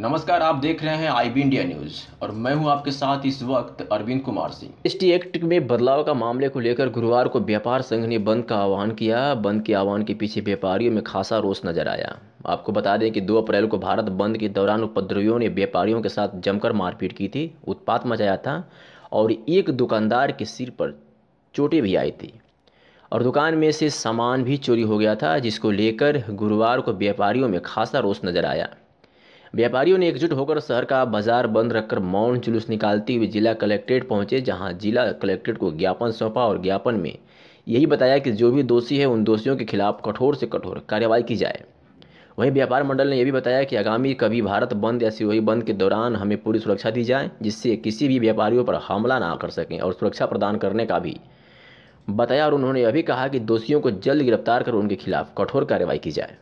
नमस्कार आप देख रहे हैं बी इंडिया न्यूज और मैं हूं आपके साथ इस वक्त अरविंद कुमार सिंह टी एक्ट में बदलाव का मामले को लेकर गुरुवार को व्यापार संघ ने बंद का आह्वान किया बंद के आह्वान के पीछे व्यापारियों में खासा रोष नजर आया आपको बता दें कि 2 अप्रैल को भारत बंद के दौरान उपद्रवियों ने व्यापारियों के साथ जमकर मारपीट की थी उत्पात मचाया था और एक दुकानदार के सिर पर चोटें भी आई थी और दुकान में से सामान भी चोरी हो गया था जिसको लेकर गुरुवार को व्यापारियों में खासा रोष नजर आया व्यापारियों ने एकजुट होकर शहर का बाजार बंद रखकर मौन जुलूस निकालते हुए जिला कलेक्ट्रेट पहुंचे जहां जिला कलेक्ट्रेट को ज्ञापन सौंपा और ज्ञापन में यही बताया कि जो भी दोषी है उन दोषियों के खिलाफ कठोर से कठोर कार्रवाई की जाए वहीं व्यापार मंडल ने यह भी बताया कि आगामी कभी भारत बंद या सिरोही बंद के दौरान हमें पूरी सुरक्षा दी जाए जिससे किसी भी व्यापारियों पर हमला ना कर सकें और सुरक्षा प्रदान करने का भी बताया और उन्होंने यह भी कहा कि दोषियों को जल्द गिरफ्तार कर उनके खिलाफ कठोर कार्रवाई की जाए